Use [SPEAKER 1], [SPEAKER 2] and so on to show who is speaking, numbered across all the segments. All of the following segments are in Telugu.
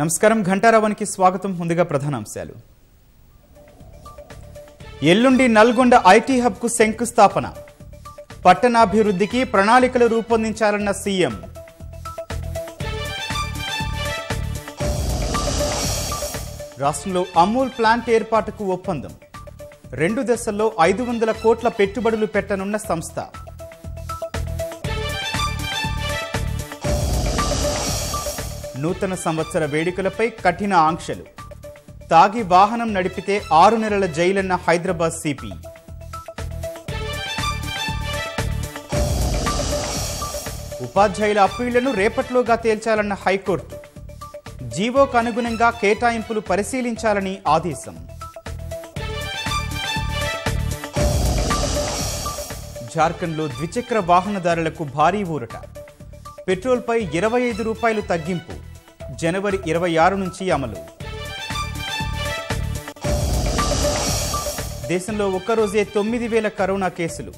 [SPEAKER 1] నమస్కారం ఘంటారావానికి స్వాగతం ముందుగా ప్రధానాంశాలు ఎల్లుండి నల్గొండ ఐటీ హబ్కు శంకుస్థాపన పట్టణాభివృద్ధికి ప్రణాళికలు రూపొందించాలన్న సీఎం రాష్ట్రంలో అమూల్ ప్లాంట్ ఏర్పాటుకు ఒప్పందం రెండు దశల్లో ఐదు వందల కోట్ల పెట్టుబడులు పెట్టనున్న సంస్థ నూతన సంవత్సర వేడుకలపై కఠిన ఆంక్షలు తాగి వాహనం నడిపితే ఆరు నెలల జైలన్న హైదరాబాద్ సిపి ఉపాధ్యాయుల అప్పీళ్లను రేపట్లోగా తేల్చాలన్న హైకోర్టు జీవోకు అనుగుణంగా కేటాయింపులు పరిశీలించాలని ఆదేశం జార్ఖండ్లో ద్విచక్ర వాహనదారులకు భారీ ఊరట పెట్రోల్పై ఇరవై ఐదు రూపాయలు తగ్గింపు జనవరి ఇరవై ఆరు నుంచి అమలు దేశంలో ఒక్కరోజే తొమ్మిది వేల కరోనా కేసులు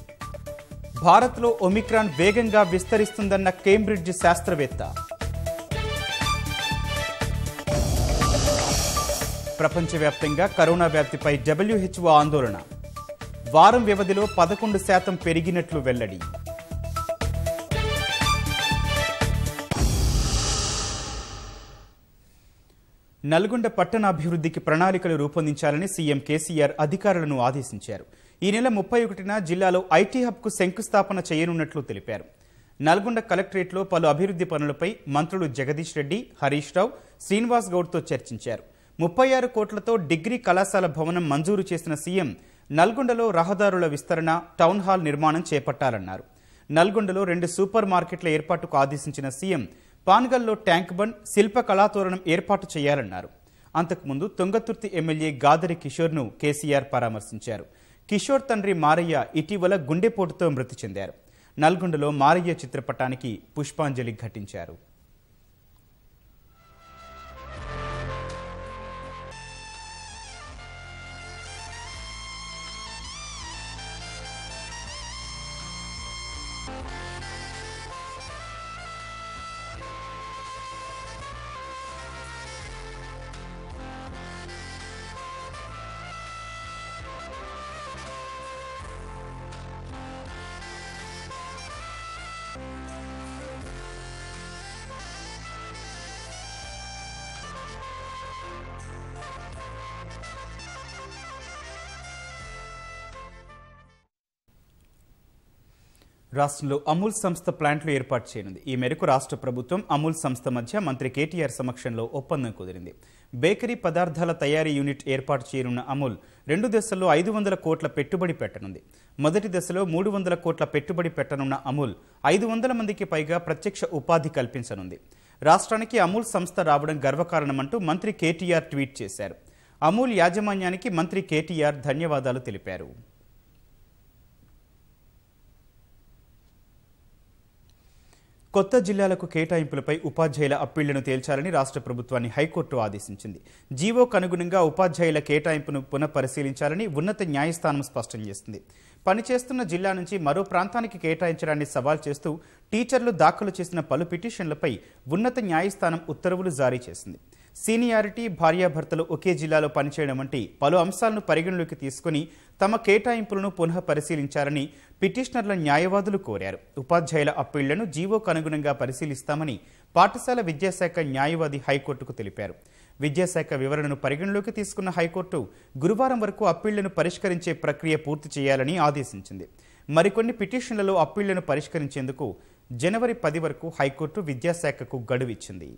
[SPEAKER 1] భారత్లో ఒమిక్రాన్ వేగంగా విస్తరిస్తుందన్న కేంబ్రిడ్జ్ శాస్త్రవేత్త ప్రపంచవ్యాప్తంగా కరోనా వ్యాప్తిపై డబ్ల్యూహెచ్ఓ ఆందోళన వారం వ్యవధిలో పదకొండు శాతం పెరిగినట్లు వెల్లడి నల్గొండ పట్టణాభివృద్ధికి ప్రణాళికలు రూపొందించాలని సీఎం కేసీఆర్ అధికారులను ఆదేశించారు ఈ నెల ముప్పై ఒకటిన జిల్లాలో ఐటీ హబ్కు శంకుస్థాపన చేయనున్నట్లు తెలిపారు నల్గొండ కలెక్టరేట్లో పలు అభివృద్ధి పనులపై మంత్రులు జగదీష్ రెడ్డి హరీష్ రావు శ్రీనివాస్ గౌడ్తో చర్చించారు ముప్పై ఆరు కోట్లతో డిగ్రీ కళాశాల భవనం మంజూరు చేసిన సీఎం నల్గొండలో రహదారుల విస్తరణ టౌన్ హాల్ నిర్మాణం చేపట్టాలన్నారు నల్గొండలో రెండు సూపర్ మార్కెట్ల ఏర్పాటుకు ఆదేశించిన సీఎం పాన్గల్లో ట్యాంక్ బండ్ శిల్ప కళాతోరణం ఏర్పాటు చేయాలన్నారు అంతకుముందు తుంగతుర్తి ఎమ్మెల్యే గాదరి కిషోర్ను కేసీఆర్ పరామర్శించారు కిషోర్ తండ్రి మారయ్య ఇటీవల గుండెపోటుతో మృతి చెందారు నల్గొండలో మారయ్య చిత్రపటానికి పుష్పాంజలి ఘటించారు రాష్ట్రంలో అమూల్ సంస్థ ప్లాంట్లు ఏర్పాటు చేయనుంది ఈ మేరకు రాష్ట్ర ప్రభుత్వం అమూల్ సంస్థ మధ్య మంత్రి కేటీఆర్ సమక్షంలో ఒప్పందం కుదిరింది బేకరీ పదార్థాల తయారీ యూనిట్ ఏర్పాటు చేయనున్న అమూల్ రెండు దశల్లో ఐదు వందల కోట్ల పెట్టుబడి పెట్టనుంది మొదటి దశలో మూడు వందల కోట్ల పెట్టుబడి పెట్టనున్న అమూల్ ఐదు వందల మందికి పైగా ప్రత్యక్ష ఉపాధి కల్పించనుంది రాష్ట్రానికి అమూల్ సంస్థ రావడం గర్వకారణమంటూ మంత్రి కేటీఆర్ ట్వీట్ చేశారు అమూల్ యాజమాన్యానికి మంత్రి కేటీఆర్ ధన్యవాదాలు తెలిపారు కొత్త జిల్లాలకు కేటాయింపులపై ఉపాధ్యాయుల అప్పీళ్లను తేల్చాలని రాష్ట్ర ప్రభుత్వాన్ని హైకోర్టు ఆదేశించింది జీవోకు అనుగుణంగా ఉపాధ్యాయుల కేటాయింపును పునఃపరిశీలించాలని ఉన్నత న్యాయస్థానం స్పష్టం చేసింది పనిచేస్తున్న జిల్లా నుంచి మరో ప్రాంతానికి కేటాయించడాన్ని సవాల్ చేస్తూ టీచర్లు దాఖలు చేసిన పలు పిటిషన్లపై ఉన్నత న్యాయస్థానం ఉత్తర్వులు జారీ చేసింది సీనియారిటీ భార్యాభర్తలు ఒకే జిల్లాలో పనిచేయడం వంటి పలు అంశాలను పరిగణలోకి తీసుకుని తమ కేటాయింపులను పునః పరిశీలించాలని పిటిషనర్ల న్యాయవాదులు కోరారు ఉపాధ్యాయుల అప్పీళ్లను జీవోకు అనుగుణంగా పరిశీలిస్తామని పాఠశాల విద్యాశాఖ న్యాయవాది హైకోర్టుకు తెలిపారు విద్యాశాఖ వివరణను పరిగణలోకి తీసుకున్న హైకోర్టు గురువారం వరకు అప్పీళ్లను పరిష్కరించే ప్రక్రియ పూర్తి చేయాలని ఆదేశించింది మరికొన్ని పిటిషన్లలో అప్పీళ్లను పరిష్కరించేందుకు జనవరి పది వరకు హైకోర్టు విద్యాశాఖకు గడువిచ్చింది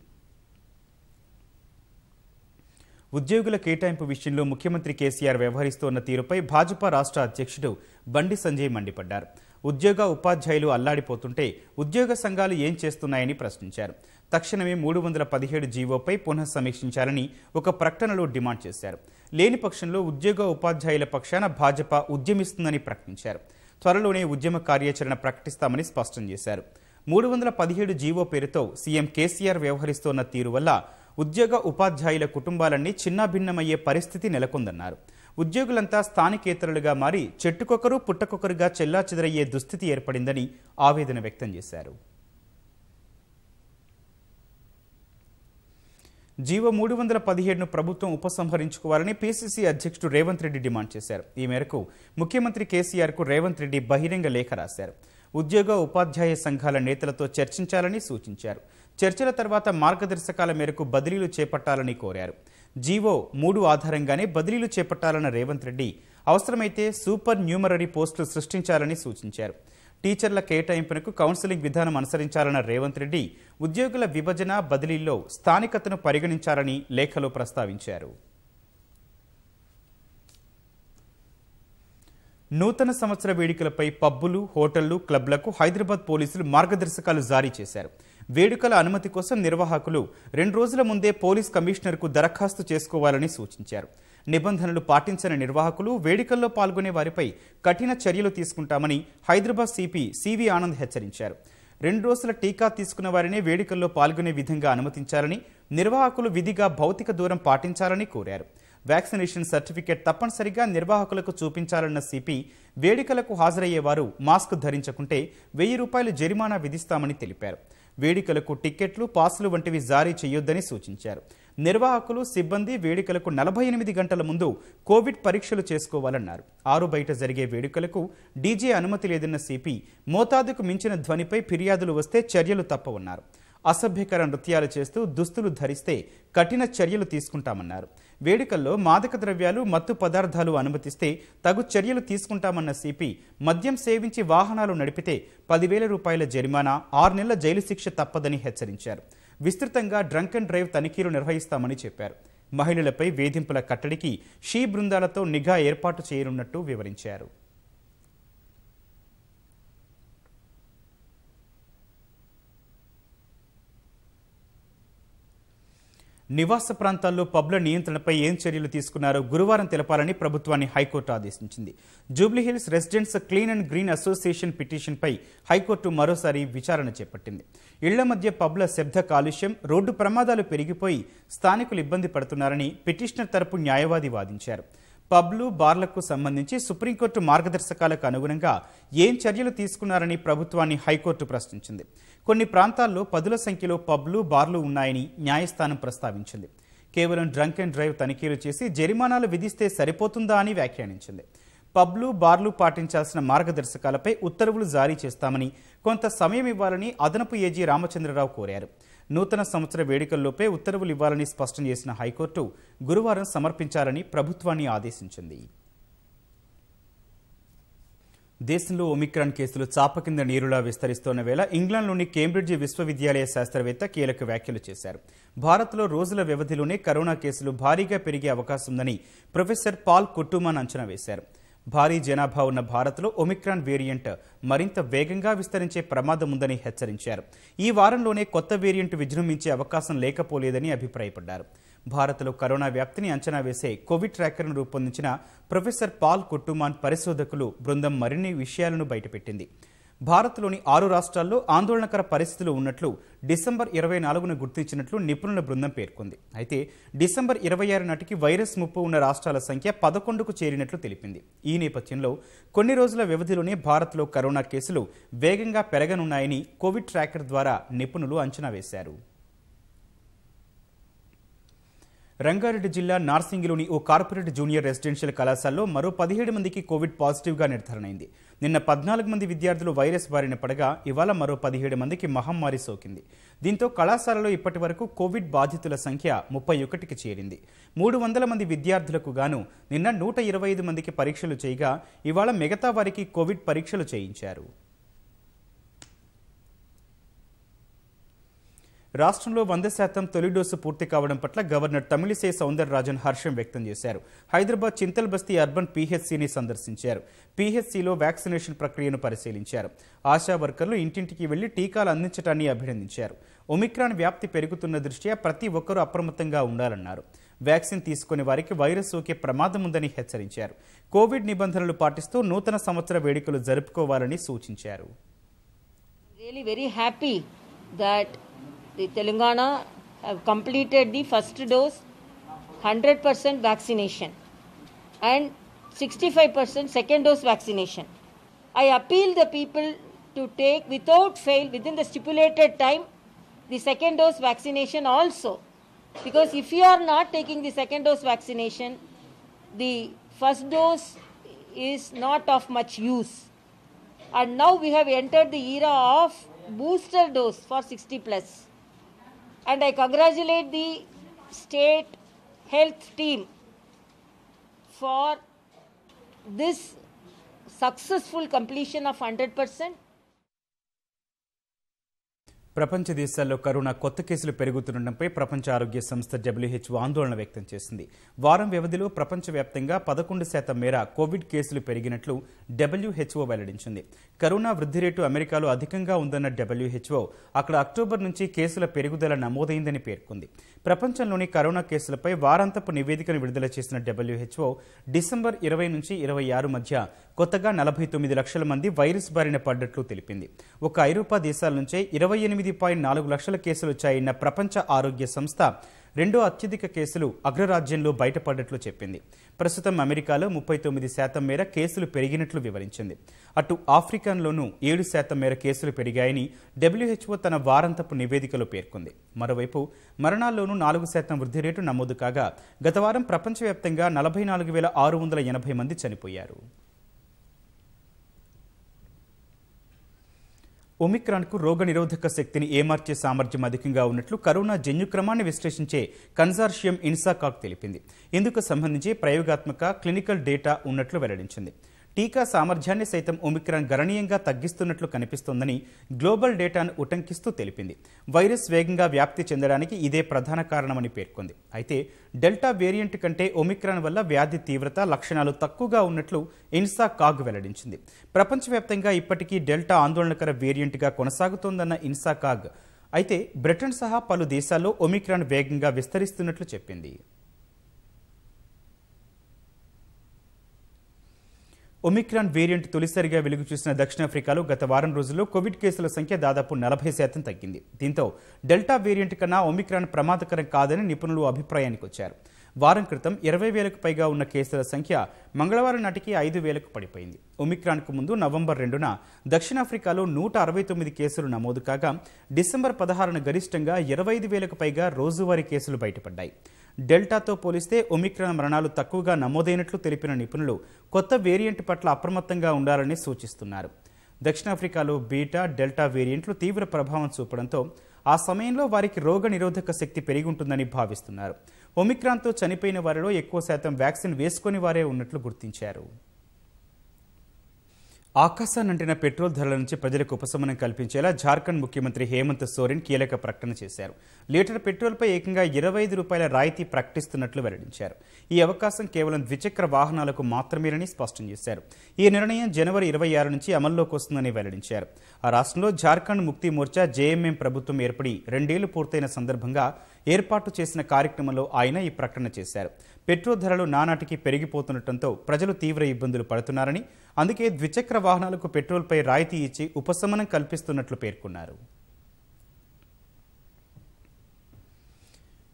[SPEAKER 1] ఉద్యోగుల కేటాయింపు విషయంలో ముఖ్యమంత్రి కేసీఆర్ వ్యవహరిస్తోన్న తీరుపై భాజపా రాష్ట్ర అధ్యక్షుడు బండి సంజయ్ మండిపడ్డారు ఉద్యోగ ఉపాధ్యాయులు అల్లాడిపోతుంటే ఉద్యోగ సంఘాలు ఏం చేస్తున్నాయని ప్రశ్నించారు తక్షణమే మూడు వందల పదిహేడు జీవోపై పునః సమీక్షించాలని ఒక ప్రకటనలో డిమాండ్ చేశారు లేని పక్షంలో ఉద్యోగ ఉపాధ్యాయుల పక్షాన భాజపా ఉద్యమిస్తుందని ప్రకటించారు త్వరలోనే ఉద్యమ కార్యాచరణ ప్రకటిస్తామని స్పష్టం చేశారు మూడు వందల పదిహేడు జీవో పేరుతో సీఎం కేసీఆర్ వ్యవహరిస్తోన్న తీరు వల్ల ఉద్యోగ ఉపాధ్యాయుల కుటుంబాలన్నీ చిన్నాభిన్నమయ్యే పరిస్థితి నెలకొందన్నారు ఉద్యోగులంతా స్థానికేతరులుగా మారి చెట్టుకొకరు పుట్టకొకరుగా చెల్లాచెదరయ్యే దుస్థితి ఏర్పడిందని ఆవేదన వ్యక్తం చేశారు జీవో మూడు వందల పదిహేడును ప్రభుత్వం ఉపసంహరించుకోవాలని పీసీసీ అధ్యక్షుడు రేవంత్ రెడ్డి డిమాండ్ చేశారు ఈ మేరకు ముఖ్యమంత్రి కేసీఆర్కు రేవంత్ రెడ్డి బహిరంగ లేఖ రాశారు ఉద్యోగ ఉపాధ్యాయ సంఘాల నేతలతో చర్చించాలని సూచించారు చర్చల తర్వాత మార్గదర్శకాల మేరకు బదిలీలు చేపట్టాలని కోరారు జీవో మూడు ఆధారంగానే బదిలీలు చేపట్టాలన్న రేవంత్ రెడ్డి అవసరమైతే సూపర్ న్యూమరీ పోస్టులు సృష్టించాలని సూచించారు టీచర్ల కేటాయింపునకు కౌన్సిలింగ్ విధానం అనుసరించాలన్న రేవంత్ రెడ్డి ఉద్యోగుల విభజన బదిలీల్లో స్థానికతను పరిగణించాలని లేఖలో ప్రస్తావించారు నూతన సంవత్సర వేడుకలపై పబ్బులు హోటళ్లు క్లబ్లకు హైదరాబాద్ పోలీసులు మార్గదర్శకాలు జారీ చేశారు వేడుకల అనుమతి కోసం నిర్వాహకులు రెండు రోజుల ముందే పోలీస్ కమిషనర్కు దరఖాస్తు చేసుకోవాలని సూచించారు నిబంధనలు పాటించని నిర్వాహకులు వేడుకల్లో పాల్గొనే వారిపై కఠిన చర్యలు తీసుకుంటామని హైదరాబాద్ సిపి సివి ఆనంద్ హెచ్చరించారు రెండు రోజుల టీకా తీసుకున్న వారినే వేడుకల్లో పాల్గొనే విధంగా అనుమతించాలని నిర్వాహకులు విధిగా భౌతిక దూరం పాటించాలని కోరారు వ్యాక్సినేషన్ సర్టిఫికేట్ తప్పనిసరిగా నిర్వాహకులకు చూపించాలన్న సిపి వేడుకలకు హాజరయ్యే వారు మాస్క్ ధరించకుంటే వెయ్యి రూపాయలు జరిమానా విధిస్తామని తెలిపారు వేడుకలకు టిక్కెట్లు పాసులు వంటివి జారీ చేయొద్దని సూచించారు నిర్వాహకులు సిబ్బంది వేడుకలకు నలభై ఎనిమిది గంటల ముందు కోవిడ్ పరీక్షలు చేసుకోవాలన్నారు ఆరు బయట జరిగే వేడుకలకు డీజే అనుమతి లేదన్న సిపి మోతాదుకు మించిన ధ్వనిపై ఫిర్యాదులు వస్తే చర్యలు తప్పవన్నారు అసభ్యకర నృత్యాలు చేస్తూ దుస్తులు ధరిస్తే కఠిన చర్యలు తీసుకుంటామన్నారు వేడుకల్లో మాదక ద్రవ్యాలు మత్తు పదార్థాలు అనుమతిస్తే తగు చర్యలు తీసుకుంటామన్న సిపి మద్యం సేవించి వాహనాలు నడిపితే పదివేల రూపాయల జరిమానా ఆరు నెలల జైలు శిక్ష తప్పదని హెచ్చరించారు విస్తృతంగా డ్రంక్ అండ్ డ్రైవ్ తనిఖీలు నిర్వహిస్తామని చెప్పారు మహిళలపై వేధింపుల కట్టడికి షీ బృందాలతో నిఘా ఏర్పాటు చేయనున్నట్టు వివరించారు నివాస ప్రాంతాల్లో పబ్ల నియంత్రణపై ఏం చర్యలు తీసుకున్నారో గురువారం తెలపాలని ప్రభుత్వాన్ని హైకోర్టు ఆదేశించింది Jubilee Hills residents clean and green association పిటిషన్పై హైకోర్టు మరోసారి విచారణ చేపట్టింది ఇళ్ల మధ్య పబ్ల శబ్ద కాలుష్యం రోడ్డు ప్రమాదాలు పెరిగిపోయి స్థానికులు ఇబ్బంది పడుతున్నారని పిటిషనర్ తరపు న్యాయవాది వాదించారు పబ్లు బార్లకు సంబంధించి సుప్రీంకోర్టు మార్గదర్శకాలకు అనుగుణంగా ఏం చర్యలు తీసుకున్నారని ప్రభుత్వాన్ని హైకోర్టు ప్రశ్నించింది కొన్ని ప్రాంతాల్లో పదుల సంఖ్యలో పబ్లు బార్లు ఉన్నాయని న్యాయస్థానం ప్రస్తావించింది కేవలం డ్రంక్ అండ్ డ్రైవ్ తనిఖీలు చేసి జరిమానాలు విధిస్తే సరిపోతుందా అని వ్యాఖ్యానించింది పబ్లు బార్లు పాటించాల్సిన మార్గదర్శకాలపై ఉత్తర్వులు జారీ చేస్తామని కొంత సమయం ఇవ్వాలని అదనపు ఏజీ రామచంద్రరావు కోరారు నూతన సంవత్సర వేడుకల్లోపే ఉత్తర్వులు ఇవ్వాలని స్పష్టం చేసిన హైకోర్టు గురువారం సమర్పించాలని ప్రభుత్వాన్ని ఆదేశించింది దేశంలో ఒమిక్రాన్ కేసులు చాప కింద నీరులా విస్తరిస్తున్న వేళ ఇంగ్లాండ్లోని కేంబ్రిడ్జ్ విశ్వవిద్యాలయ శాస్త్రవేత్త కీలక వ్యాఖ్యలు చేశారు భారత్లో రోజుల వ్యవధిలోనే కరోనా కేసులు భారీగా పెరిగే అవకాశం ఉందని ప్రొఫెసర్ పాల్ కుట్టుమాన్ అంచనా వేశారు భారీ జనాభా ఉన్న భారత్లో ఒమిక్రాన్ వేరియంట్ మరింత వేగంగా విస్తరించే ప్రమాదం ఉందని హెచ్చరించారు ఈ వారంలోనే కొత్త వేరియంట్ విజృంభించే అవకాశం లేకపోలేదని అభిప్రాయపడ్డారు భారత్లో కరోనా వ్యాప్తిని అంచనా వేసే కోవిడ్ ట్రాకర్ను రూపొందించిన ప్రొఫెసర్ పాల్ కుట్టుమాన్ పరిశోధకులు బృందం మరిన్ని విషయాలను బయటపెట్టింది భారత్లోని ఆరు రాష్ట్రాల్లో ఆందోళనకర పరిస్థితులు ఉన్నట్లు డిసెంబర్ ఇరవై నాలుగున గుర్తించినట్లు నిపుణుల బృందం పేర్కొంది అయితే డిసెంబర్ ఇరవై ఆరు నాటికి వైరస్ ముప్పు ఉన్న రాష్ట్రాల సంఖ్య పదకొండుకు చేరినట్లు తెలిపింది ఈ నేపథ్యంలో కొన్ని రోజుల వ్యవధిలోనే భారత్లో కరోనా కేసులు వేగంగా పెరగనున్నాయని కోవిడ్ ట్రాకర్ ద్వారా నిపుణులు అంచనా వేశారు రంగారెడ్డి జిల్లా నార్సింగిలోని ఓ కార్పొరేట్ జూనియర్ రెసిడెన్షియల్ కళాశాలలో మరో పదిహేడు మందికి కోవిడ్ పాజిటివ్గా అయింది నిన్న పద్నాలుగు మంది విద్యార్థులు వైరస్ బారిన పడగా ఇవాళ మరో పదిహేడు మందికి మహమ్మారి సోకింది దీంతో కళాశాలలో ఇప్పటి వరకు కోవిడ్ బాధితుల సంఖ్య ముప్పై ఒకటికి చేరింది మూడు వందల మంది విద్యార్థులకు గాను నిన్న నూట ఇరవై ఐదు మందికి పరీక్షలు చేయగా ఇవాళ మిగతా వారికి కోవిడ్ పరీక్షలు చేయించారు రాష్ట్రంలో వంద శాతం తొలి డోసు పూర్తి కావడం పట్ల గవర్నర్ తమిళిసై సౌందరరాజన్ హర్షం వ్యక్తం చేశారు హైదరాబాద్ చింతల్ బస్తీ అర్బన్ పీహెచ్సిని సందర్శించారు పీహెచ్సిలో వ్యాక్సినేషన్ ప్రక్రియను పరిశీలించారు ఆశా వర్కర్లు ఇంటింటికి వెళ్లి టీకాలు అందించడాన్ని అభినందించారు ఒమిక్రాన్ వ్యాప్తి పెరుగుతున్న దృష్ట్యా ప్రతి ఒక్కరూ అప్రమత్తంగా ఉండాలన్నారు వ్యాక్సిన్ తీసుకునే వారికి వైరస్ సోకే ప్రమాదం ఉందని హెచ్చరించారు కోవిడ్ నిబంధనలు పాటిస్తూ నూతన సంవత్సర వేడుకలు జరుపుకోవాలని సూచించారు really the Telangana have completed the first dose 100% vaccination and 65% second dose vaccination. I appeal the people to take without fail within the stipulated time the second dose vaccination also because if you are not taking the second dose vaccination the first dose is not of much use and now we have entered the era of booster dose for 60 plus and I congratulate the state health team for this successful completion of 100% ప్రపంచ దేశాల్లో కరోనా కొత్త కేసులు పెరుగుతుండటంపై ప్రపంచ ఆరోగ్య సంస్థ డబ్ల్యూహెచ్ఓ ఆందోళన వ్యక్తం చేసింది వారం వ్యవధిలో ప్రపంచవ్యాప్తంగా పదకొండు శాతం మేర కోవిడ్ కేసులు పెరిగినట్లు డబ్ల్యూహెచ్ఓ వెల్లడించింది కరోనా వృద్ధి రేటు అమెరికాలో అధికంగా ఉందన్న డబ్ల్యూహెచ్ఓ అక్కడ అక్టోబర్ నుంచి కేసుల పెరుగుదల నమోదైందని పేర్కొంది ప్రపంచంలోని కరోనా కేసులపై వారాంతపు నివేదికను విడుదల చేసిన డబ్ల్యూహెచ్ఓ డిసెంబర్ ఇరవై నుంచి ఇరవై ఆరు మధ్య కొత్తగా నలభై తొమ్మిది లక్షల మంది వైరస్ బారిన పడ్డట్లు తెలిపింది ఒక ఐరోపా దేశాల నుంచే ఇరవై ఎనిమిది పాయింట్ నాలుగు లక్షల కేసులు వచ్చాయన్న ప్రపంచ ఆరోగ్య సంస్థ రెండో అత్యధిక కేసులు అగ్రరాజ్యంలో బయటపడ్డట్లు చెప్పింది ప్రస్తుతం అమెరికాలో ముప్పై తొమ్మిది శాతం మేర కేసులు పెరిగినట్లు వివరించింది అటు ఆఫ్రికాన్లోనూ ఏడు శాతం మేర కేసులు పెరిగాయని డబ్ల్యూహెచ్ఓ తన వారంతపు నివేదికలో పేర్కొంది మరోవైపు మరణాల్లోనూ నాలుగు శాతం వృద్ధి రేటు నమోదు కాగా గత వారం ప్రపంచవ్యాప్తంగా నలభై నాలుగు వేల ఆరు వందల ఎనభై మంది చనిపోయారు ఒమిక్రాన్కు రోగనిరోధక శక్తిని ఏమార్చే సామర్థ్యం అధికంగా ఉన్నట్లు కరోనా జన్యుక్రమాన్ని విశ్లేషించే కన్సార్షియం ఇన్సాకాక్ తెలిపింది ఇందుకు సంబంధించి ప్రయోగాత్మక క్లినికల్ డేటా ఉన్నట్లు వెల్లడించింది టీకా సామర్థ్యాన్ని సైతం ఒమిక్రాన్ గణనీయంగా తగ్గిస్తున్నట్లు కనిపిస్తోందని గ్లోబల్ డేటాను ఉటంకిస్తూ తెలిపింది వైరస్ వేగంగా వ్యాప్తి చెందడానికి ఇదే ప్రధాన కారణమని పేర్కొంది అయితే డెల్టా వేరియంట్ కంటే ఒమిక్రాన్ వల్ల వ్యాధి తీవ్రత లక్షణాలు తక్కువగా ఉన్నట్లు ఇన్సా కాగ్ వెల్లడించింది ప్రపంచవ్యాప్తంగా ఇప్పటికీ డెల్టా ఆందోళనకర వేరియంట్గా కొనసాగుతోందన్న ఇన్సా కాగ్ అయితే బ్రిటన్ సహా పలు దేశాల్లో ఒమిక్రాన్ వేగంగా విస్తరిస్తున్నట్లు చెప్పింది ఒమిక్రాన్ వేరియంట్ తొలిసారిగా వెలుగు చూసిన దక్షిణాఫ్రికాలో గత వారం రోజుల్లో కోవిడ్ కేసుల సంఖ్య దాదాపు నలభై శాతం తగ్గింది దీంతో డెల్టా వేరియంట్ కన్నా ఒమిక్రాన్ ప్రమాదకరం కాదని నిపుణులు అభిప్రాయానికి వచ్చారు వారం క్రితం ఇరవై వేలకు పైగా ఉన్న కేసుల సంఖ్య మంగళవారం నాటికి ఐదు వేలకు పడిపోయింది ఒమిక్రాన్కు ముందు నవంబర్ రెండున దక్షిణాఫ్రికాలో నూట అరవై తొమ్మిది కేసులు నమోదు కాగా డిసెంబర్ పదహారున గరిష్టంగా ఇరవై ఐదు వేలకు పైగా రోజువారీ కేసులు బయటపడ్డాయి డెల్టాతో పోలిస్తే ఒమిక్రాన్ మరణాలు తక్కువగా నమోదైనట్లు తెలిపిన నిపుణులు కొత్త వేరియంట్ పట్ల అప్రమత్తంగా ఉండాలని సూచిస్తున్నారు దక్షిణాఫ్రికాలో బీటా డెల్టా వేరియంట్లు తీవ్ర ప్రభావం చూపడంతో ఆ సమయంలో వారికి రోగ నిరోధక శక్తి పెరిగి ఉంటుందని భావిస్తున్నారు ఒమిక్రాన్తో చనిపోయిన వారిలో ఎక్కువ శాతం వ్యాక్సిన్ వేసుకొని వారే ఉన్నట్లు గుర్తించారు అంటిన పెట్రోల్ ధరల నుంచి ప్రజలకు ఉపశమనం కల్పించేలా జార్ఖండ్ ముఖ్యమంత్రి హేమంత్ సోరెన్ కీలక ప్రకటన చేశారు లీటర్ పెట్రోల్పై ఏకంగా ఇరవై ఐదు రూపాయల రాయితీ ప్రకటిస్తున్నట్లు వెల్లడించారు ఈ అవకాశం కేవలం ద్విచక్ర వాహనాలకు మాత్రమేనని స్పష్టం చేశారు ఈ నిర్ణయం జనవరి ఇరవై ఆరు నుంచి అమల్లోకి వస్తుందని వెల్లడించారు ఆ రాష్ట్రంలో జార్ఖండ్ ముక్తి మోర్చా జేఎంఎం ప్రభుత్వం ఏర్పడి రెండేళ్లు పూర్తయిన సందర్భంగా ఏర్పాటు చేసిన కార్యక్రమంలో ఆయన ఈ ప్రకటన చేశారు పెట్రోల్ ధరలు నానాటికి పెరిగిపోతుండటంతో ప్రజలు తీవ్ర ఇబ్బందులు పడుతున్నారని అందుకే ద్విచక్ర వాహనాలకు పెట్రోల్పై రాయితీ ఇచ్చి ఉపశమనం కల్పిస్తున్నట్లు పేర్కొన్నారు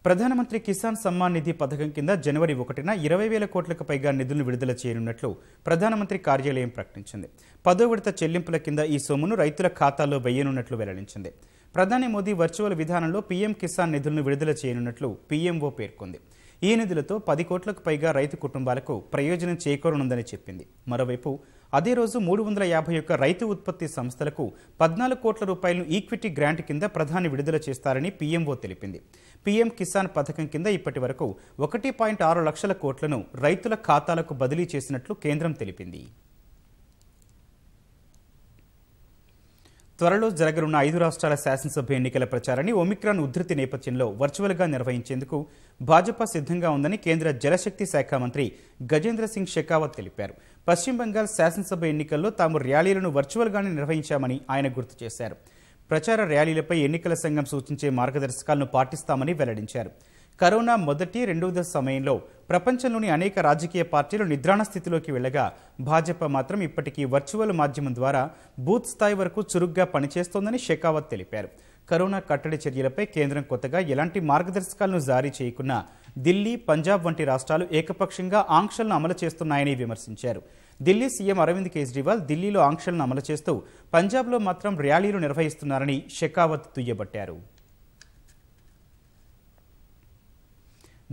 [SPEAKER 1] ప్రధానమంత్రి కిసాన్ సమ్మాన్ నిధి పథకం కింద జనవరి ఒకటిన ఇరవై వేల కోట్లకు పైగా నిధులను విడుదల చేయనున్నట్లు ప్రధానమంత్రి కార్యాలయం ప్రకటించింది పదో విడత చెల్లింపుల కింద ఈ సొమ్మును రైతుల ఖాతాల్లో వేయనున్నట్లు వెల్లడించింది ప్రధాని మోదీ వర్చువల్ విధానంలో పీఎం కిసాన్ నిధులను విడుదల చేయనున్నట్లు పీఎంఓ పేర్కొంది ఈ నిధులతో పది కోట్లకు పైగా రైతు కుటుంబాలకు ప్రయోజనం చేకూరనుందని చెప్పింది మరోవైపు అదే రోజు మూడు వందల యాభై ఒక్క రైతు ఉత్పత్తి సంస్థలకు పద్నాలుగు కోట్ల రూపాయలను ఈక్విటీ గ్రాంట్ కింద ప్రధాని విడుదల చేస్తారని పీఎంఓ తెలిపింది పీఎం కిసాన్ పథకం కింద ఇప్పటి వరకు ఒకటి పాయింట్ ఆరు లక్షల కోట్లను రైతుల ఖాతాలకు బదిలీ చేసినట్లు కేంద్రం తెలిపింది త్వరలో జరగనున్న ఐదు రాష్ట్రాల శాసనసభ ఎన్నికల ప్రచారాన్ని ఒమిక్రాన్ ఉధృతి నేపథ్యంలో వర్చువల్గా నిర్వహించేందుకు భాజపా సిద్ధంగా ఉందని కేంద్ర జలశక్తి శాఖ మంత్రి గజేంద్ర సింగ్ షెకావత్ తెలిపారు పశ్చిమ బెంగాల్ శాసనసభ ఎన్నికల్లో తాము ర్యాలీలను వర్చువల్గానే నిర్వహించామని ఆయన గుర్తు చేశారు ప్రచార ర్యాలీలపై ఎన్నికల సంఘం సూచించే మార్గదర్శకాలను పాటిస్తామని వెల్లడించారు కరోనా మొదటి రెండవ దశ సమయంలో ప్రపంచంలోని అనేక రాజకీయ పార్టీలు నిద్రాణ స్థితిలోకి వెళ్ళగా భాజపా మాత్రం ఇప్పటికీ వర్చువల్ మాధ్యమం ద్వారా బూత్ స్థాయి వరకు చురుగ్గా పనిచేస్తోందని షెకావత్ తెలిపారు కరోనా కట్టడి చర్యలపై కేంద్రం కొత్తగా ఎలాంటి మార్గదర్శకాలను జారీ చేయకున్నా ఢిల్లీ పంజాబ్ వంటి రాష్ట్రాలు ఏకపక్షంగా ఆంక్షలను అమలు చేస్తున్నాయని విమర్శించారు ఢిల్లీ సీఎం అరవింద్ కేజ్రీవాల్ ఢిల్లీలో ఆంక్షలను అమలు చేస్తూ పంజాబ్లో మాత్రం ర్యాలీలు నిర్వహిస్తున్నారని షెకావత్ దుయ్యబట్టారు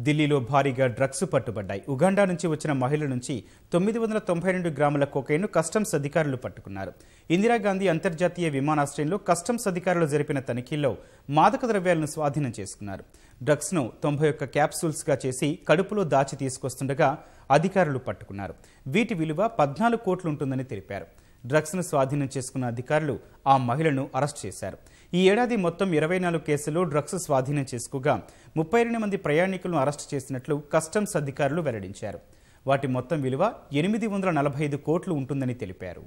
[SPEAKER 1] ఢిల్లీలో భారీగా డ్రగ్స్ పట్టుబడ్డాయి ఉగాండా నుంచి వచ్చిన మహిళ నుంచి తొమ్మిది వందల తొంభై రెండు గ్రాముల కోకైన్ను కస్టమ్స్ అధికారులు పట్టుకున్నారు ఇందిరాగాంధీ అంతర్జాతీయ విమానాశ్రయంలో కస్టమ్స్ అధికారులు జరిపిన తనిఖీల్లో మాదక ద్రవ్యాలను స్వాధీనం చేసుకున్నారు డ్రగ్స్ను తొంభై ఒక్క క్యాప్సూల్స్గా చేసి కడుపులో దాచి తీసుకొస్తుండగా అధికారులు పట్టుకున్నారు వీటి విలువ పద్నాలుగు కోట్లుంటుందని తెలిపారు డ్రగ్స్ను స్వాధీనం చేసుకున్న అధికారులు ఆ మహిళను అరెస్ట్ చేశారు ఈ ఏడాది మొత్తం ఇరవై నాలుగు కేసులు డ్రగ్స్ స్వాధీనం చేసుకుగా ముప్పై రెండు మంది ప్రయాణికులను అరెస్టు చేసినట్లు కస్టమ్స్ అధికారులు వెల్లడించారు వాటి మొత్తం విలువ ఎనిమిది వందల నలభై ఐదు కోట్లు ఉంటుందని తెలిపారు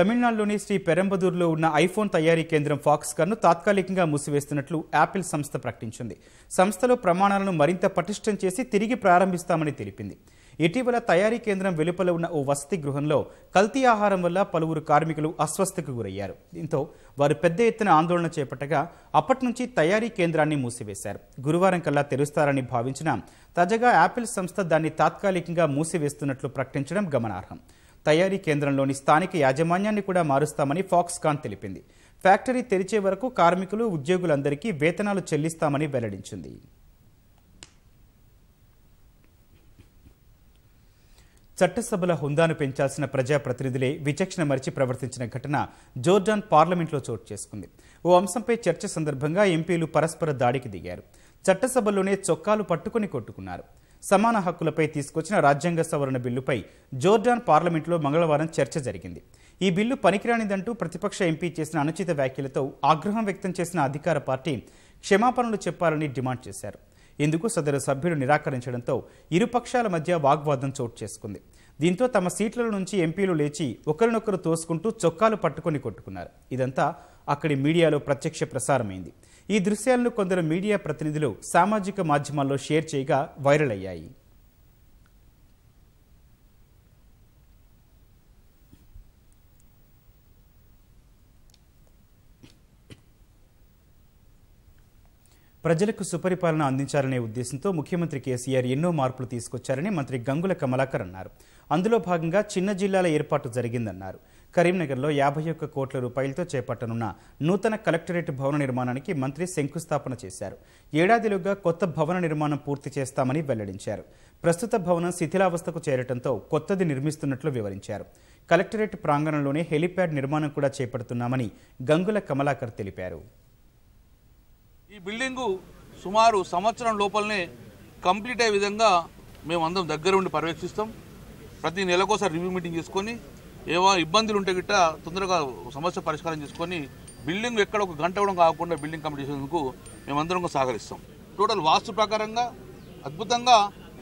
[SPEAKER 1] తమిళనాడులోని శ్రీ పెరంబదూర్లో ఉన్న ఐఫోన్ తయారీ కేంద్రం ఫాక్స్కర్ను తాత్కాలికంగా మూసివేస్తున్నట్లు యాపిల్ సంస్థ ప్రకటించింది సంస్థలో ప్రమాణాలను మరింత పటిష్టం చేసి తిరిగి ప్రారంభిస్తామని తెలిపింది ఇటీవల తయారీ కేంద్రం వెలుపల ఉన్న ఓ వసతి గృహంలో కల్తీ ఆహారం వల్ల పలువురు కార్మికులు అస్వస్థకు గురయ్యారు దీంతో వారు పెద్ద ఎత్తున ఆందోళన చేపట్టగా అప్పటి నుంచి తయారీ కేంద్రాన్ని మూసివేశారు గురువారం కల్లా తెరుస్తారని భావించిన తాజాగా యాపిల్ సంస్థ దాన్ని తాత్కాలికంగా మూసివేస్తున్నట్లు ప్రకటించడం గమనార్హం తయారీ కేంద్రంలోని స్థానిక యాజమాన్యాన్ని కూడా మారుస్తామని ఫాక్స్కాన్ తెలిపింది ఫ్యాక్టరీ తెరిచే వరకు కార్మికులు ఉద్యోగులందరికీ వేతనాలు చెల్లిస్తామని వెల్లడించింది చట్టసభల హుందాను పెంచాల్సిన ప్రజాప్రతినిధులే విచక్షణ మరిచి ప్రవర్తించిన ఘటన జోర్డాన్ పార్లమెంట్లో చోటు చేసుకుంది ఓ అంశంపై చర్చ సందర్భంగా ఎంపీలు పరస్పర దాడికి దిగారు చట్టసభలోనే చొక్కాలు పట్టుకుని కొట్టుకున్నారు సమాన హక్కులపై తీసుకొచ్చిన రాజ్యాంగ సవరణ బిల్లుపై జోర్డాన్ పార్లమెంట్లో మంగళవారం చర్చ జరిగింది ఈ బిల్లు పనికిరానిదంటూ ప్రతిపక్ష ఎంపీ చేసిన అనుచిత వ్యాఖ్యలతో ఆగ్రహం వ్యక్తం చేసిన అధికార పార్టీ క్షమాపణలు చెప్పాలని డిమాండ్ చేశారు ఇందుకు సదరు సభ్యులు నిరాకరించడంతో ఇరుపక్షాల మధ్య వాగ్వాదం చోటు చేసుకుంది దీంతో తమ సీట్ల నుంచి ఎంపీలు లేచి ఒకరినొకరు తోసుకుంటూ చొక్కాలు పట్టుకొని కొట్టుకున్నారు ఇదంతా అక్కడి మీడియాలో ప్రత్యక్ష ప్రసారమైంది ఈ దృశ్యాలను కొందరు మీడియా ప్రతినిధులు సామాజిక మాధ్యమాల్లో షేర్ చేయగా వైరల్ అయ్యాయి ప్రజలకు సుపరిపాలన అందించాలనే ఉద్దేశంతో ముఖ్యమంత్రి కేసీఆర్ ఎన్నో మార్పులు తీసుకొచ్చారని మంత్రి గంగుల కమలాకర్ అన్నారు అందులో భాగంగా చిన్న జిల్లాల ఏర్పాటు జరిగిందన్నారు కరీంనగర్లో యాభై ఒక్క కోట్ల రూపాయలతో చేపట్టనున్న నూతన కలెక్టరేట్ భవన నిర్మాణానికి మంత్రి శంకుస్థాపన చేశారు ఏడాదిలోగా కొత్త భవన నిర్మాణం పూర్తి చేస్తామని వెల్లడించారు ప్రస్తుత భవనం శిథిలావస్థకు చేరటంతో కొత్తది నిర్మిస్తున్నట్లు వివరించారు కలెక్టరేట్ ప్రాంగణంలోనే హెలిప్యాడ్ నిర్మాణం కూడా చేపడుతున్నామని గంగుల కమలాకర్ తెలిపారు ఈ బిల్డింగు సుమారు సంవత్సరం లోపలనే కంప్లీట్ అయ్యే విధంగా మేము అందరం దగ్గరుండి పర్యవేక్షిస్తాం ప్రతి నెలకోసారి రివ్యూ మీటింగ్ చేసుకొని ఏవో ఇబ్బందులు ఉంటే గిట్ట తొందరగా సమస్య పరిష్కారం చేసుకొని బిల్డింగ్ ఎక్కడ ఒక గంట కూడా కాకుండా బిల్డింగ్ కంప్లీట్ చేసేందుకు మేమందరం సహకరిస్తాం టోటల్ వాస్తు ప్రకారంగా అద్భుతంగా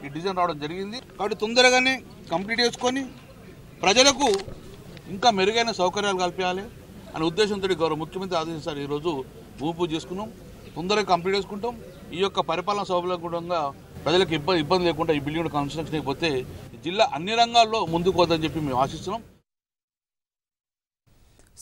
[SPEAKER 1] ఈ డిజైన్ రావడం జరిగింది కాబట్టి తొందరగానే కంప్లీట్ చేసుకొని ప్రజలకు ఇంకా మెరుగైన సౌకర్యాలు కల్పించాలి అనే ఉద్దేశంతో గౌరవ ముఖ్యమంత్రి ఆదేశించారు ఈరోజు భూమి పూజ చేసుకున్నాం తొందరగా కంప్లీట్ చేసుకుంటాం ఈ యొక్క పరిపాలన సౌలభ్యంగా ప్రజలకు ఇబ్బంది ఇబ్బంది లేకుండా ఈ బిల్డింగ్ కన్స్ట్రక్షన్ అయిపోతే జిల్లా అన్ని రంగాల్లో ముందుకోదని చెప్పి మేము ఆశిస్తున్నాం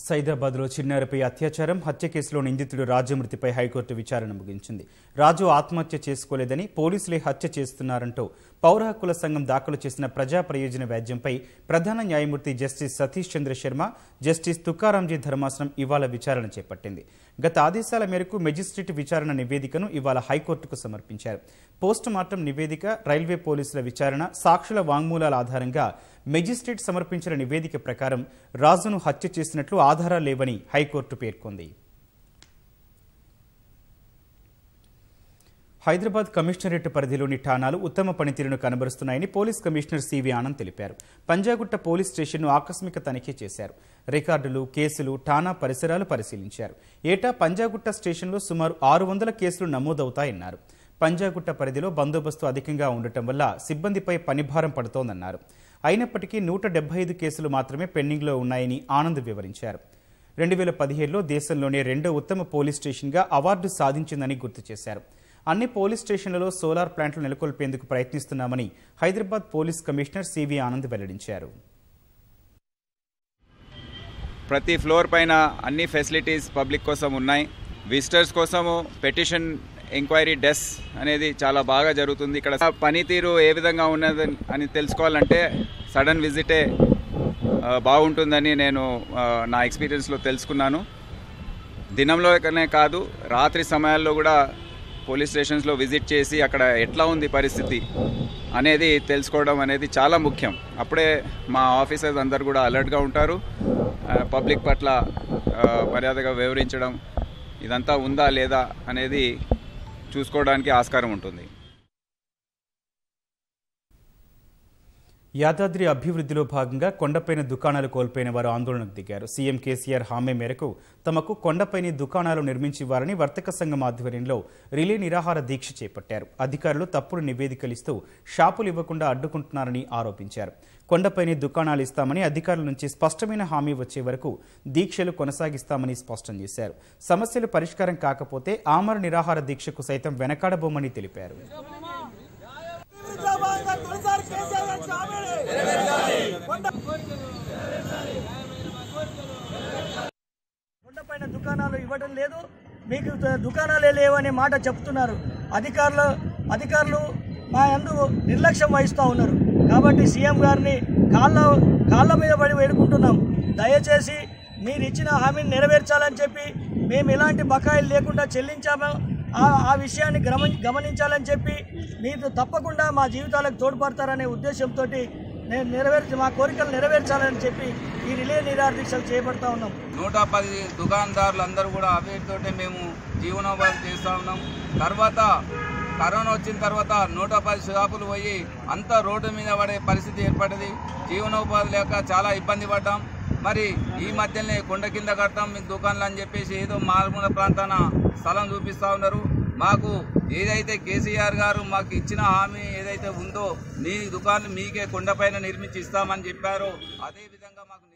[SPEAKER 1] సైదాబాద్లో చిన్నారిపై అత్యాచారం హత్య కేసులో నిందితుడు రాజమృతిపై హైకోర్టు విచారణ ముగించింది రాజు ఆత్మహత్య చేసుకోలేదని పోలీసులే హత్య చేస్తున్నారంటూ పౌర హక్కుల సంఘం దాఖలు చేసిన ప్రజా ప్రయోజన వ్యాజ్యంపై ప్రధాన న్యాయమూర్తి జస్టిస్ సతీష్ చంద్ర శర్మ జస్టిస్ తుకారాంజీ ధర్మాసనం ఇవాళ విచారణ చేపట్టింది గత ఆదేశాల మేరకు మెజిస్ట్రేట్ విచారణ నివేదికను ఇవాళ హైకోర్టుకు సమర్పించారు పోస్టు మార్టం నివేదిక రైల్వే పోలీసుల విచారణ సాక్షుల వాంగ్మూలాల ఆధారంగా మెజిస్ట్రేట్ సమర్పించిన నివేదిక ప్రకారం రాజును హత్య చేసినట్లు ఆధారాలు లేవని హైకోర్టు పేర్కొంది హైదరాబాద్ కమిషనరేట్ పరిధిలోని ఠానాలు ఉత్తమ పనితీరును కనబరుస్తున్నాయని పోలీస్ కమిషనర్ సివి ఆనంద్ తెలిపారు పంజాగుట్ట పోలీస్ స్టేషన్ను ఆకస్మిక తనిఖీ చేశారు రికార్డులు కేసులు ఠానా పరిసరాలు పరిశీలించారు ఏటా పంజాగుట్ట స్టేషన్లో సుమారు ఆరు వందల కేసులు నమోదవుతాయన్నారు పంజాగుట్ట పరిధిలో బందోబస్తు అధికంగా ఉండటం వల్ల సిబ్బందిపై పనిభారం పడుతోందన్నారు అయినప్పటికీ నూట డెబ్బై ఐదు కేసులు మాత్రమే పెండింగ్లో ఉన్నాయని ఆనంద్ వివరించారు రెండు వేల పదిహేడులో దేశంలోనే రెండో ఉత్తమ పోలీస్ స్టేషన్గా అవార్డు సాధించిందని గుర్తు చేశారు అన్ని పోలీస్ స్టేషన్లలో సోలార్ ప్లాంట్లు నెలకొల్పేందుకు ప్రయత్నిస్తున్నామని Hyderabad police commissioner CV Anand వెల్లడించారు ప్రతి ఫ్లోర్ పైన అన్ని ఫెసిలిటీస్ పబ్లిక్ కోసం ఉన్నాయి విజిటర్స్ కోసము పెటిషన్ ఎంక్వైరీ డెస్ అనేది చాలా బాగా జరుగుతుంది ఇక్కడ పనితీరు ఏ విధంగా ఉన్నది అని తెలుసుకోవాలంటే సడన్ విజిటే బాగుంటుందని నేను నా ఎక్స్పీరియన్స్లో తెలుసుకున్నాను దినంలోనే కాదు రాత్రి సమయాల్లో కూడా పోలీస్ స్టేషన్స్లో విజిట్ చేసి అక్కడ ఎట్లా ఉంది పరిస్థితి అనేది తెలుసుకోవడం అనేది చాలా ముఖ్యం అప్పుడే మా ఆఫీసర్స్ అందరు కూడా అలర్ట్గా ఉంటారు పబ్లిక్ పట్ల మర్యాదగా వివరించడం ఇదంతా ఉందా లేదా అనేది చూసుకోవడానికి ఆస్కారం ఉంటుంది యాదాద్రి అభివృద్ధిలో భాగంగా కొండపైన దుకాణాలు కోల్పోయిన వారు ఆందోళనకు దిగారు సీఎం కేసీఆర్ హామీ మేరకు తమకు కొండపైని దుకాణాలు నిర్మించేవారని వర్తక సంఘం ఆధ్వర్యంలో రిలే నిరాహార దీక్ష చేపట్టారు అధికారులు తప్పుడు నివేదికలిస్తూ షాపులు ఇవ్వకుండా అడ్డుకుంటున్నారని ఆరోపించారు కొండపైని దుకాణాలు ఇస్తామని అధికారుల నుంచి స్పష్టమైన హామీ వచ్చే వరకు దీక్షలు కొనసాగిస్తామని స్పష్టం చేశారు సమస్యలు పరిష్కారం కాకపోతే ఆమర నిరాహార దీక్షకు సైతం వెనకాడబోమని తెలిపారు కొండపైన దుకాణాలు ఇవ్వడం లేదు మీకు దుకాణాలే లేవని మాట చెప్తున్నారు అధికారులు అధికారులు మా అందు నిర్లక్ష్యం వహిస్తూ ఉన్నారు కాబట్టి సీఎం గారిని కాళ్ళ కాళ్ళ మీద పడి వేడుకుంటున్నాం దయచేసి మీరు ఇచ్చిన హామీని నెరవేర్చాలని చెప్పి మేము ఎలాంటి బకాయిలు లేకుండా చెల్లించామో ఆ విషయాన్ని గమనించాలని చెప్పి మీరు తప్పకుండా మా జీవితాలకు తోడ్పడతారనే ఉద్దేశంతో నేను నెరవేర్చి మా కోరికలు నెరవేర్చాలని చెప్పి ఈ రిలే నిరాదీక్షలు చేపడతా ఉన్నాం నూట పది దుకాణదారులందరూ కూడా అవేటితోటే మేము జీవనోపాధి చేస్తా ఉన్నాం తర్వాత కరోనా వచ్చిన తర్వాత నూట పది షాపులు పోయి అంతా రోడ్డు మీద పడే పరిస్థితి ఏర్పడింది జీవనోపాధి లేక చాలా ఇబ్బంది పడ్డాం మరి ఈ మధ్యనే కొండ కింద కడతాం మీ దుకాణాలు అని చెప్పేసి ఏదో మారుమూల ప్రాంతాన స్థలం చూపిస్తూ ఉన్నారు మాకు ఏదైతే కేసీఆర్ గారు మాకు ఇచ్చిన హామీ ఏదైతే ఉందో నీ దుకాణం మీకే కొండపైన నిర్మించి ఇస్తామని చెప్పారో అదేవిధంగా మాకు